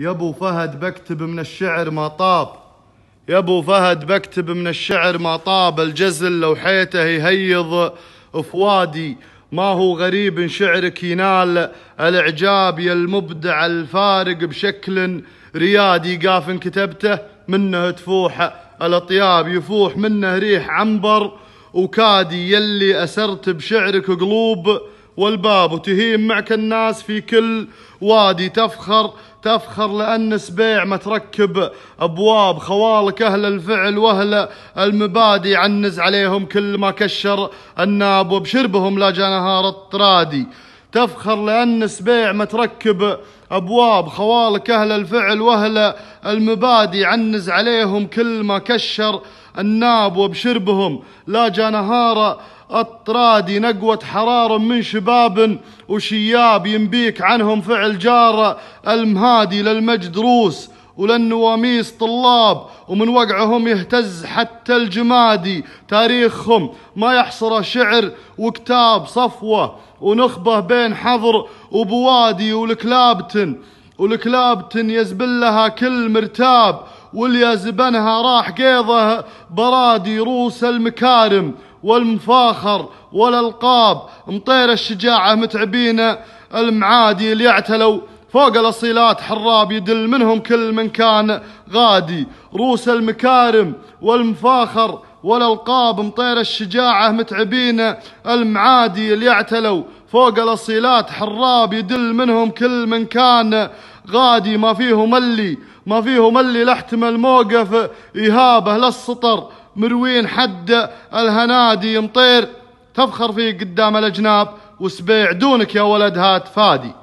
يا ابو فهد بكتب من الشعر ما طاب يا ابو فهد بكتب من الشعر ما طاب الجزل لو حيته يهيض فوادي ما هو غريب شعرك ينال الاعجاب يا المبدع الفارق بشكل ريادي قاف ان كتبته منه تفوح الاطياب يفوح منه ريح عنبر وكادي يلي اسرت بشعرك قلوب والباب وتهيم معك الناس في كل وادي تفخر تفخر لأن سبيع ما تركب أبواب خوالك أهل الفعل وأهل المبادئ عنز عليهم كل ما كشر الناب وبشربهم لا جا نهار الطرادي تفخر لأن سبيع ما تركب أبواب خوالك أهل الفعل وأهل المبادئ عنز عليهم كل ما كشر الناب وبشربهم لا جا نهار أطرادي نقوة حرار من شباب وشياب ينبيك عنهم فعل جار المهادي للمجد روس وللنواميس طلاب ومن وقعهم يهتز حتى الجمادي تاريخهم ما يحصره شعر وكتاب صفوة ونخبة بين حضر وبوادي ولكلابتن ولكلابتن يزبل لها كل مرتاب واليا زبنها راح قيضه برادي روس المكارم والمفاخر والألقاب مطير الشجاعة متعبين المعادي اللي اعتلوا فوق الأصيلات حراب يدل منهم كل من كان غادي روس المكارم والمفاخر والألقاب مطير الشجاعة متعبين المعادي اللي اعتلوا فوق الأصيلات حراب يدل منهم كل من كان غادي ما فيهم اللي ما فيهم اللي لحتم الموقف إهابة للسطر مروين حد الهنادي مطير تفخر فيه قدام الأجناب وسبيع دونك يا ولد هات فادي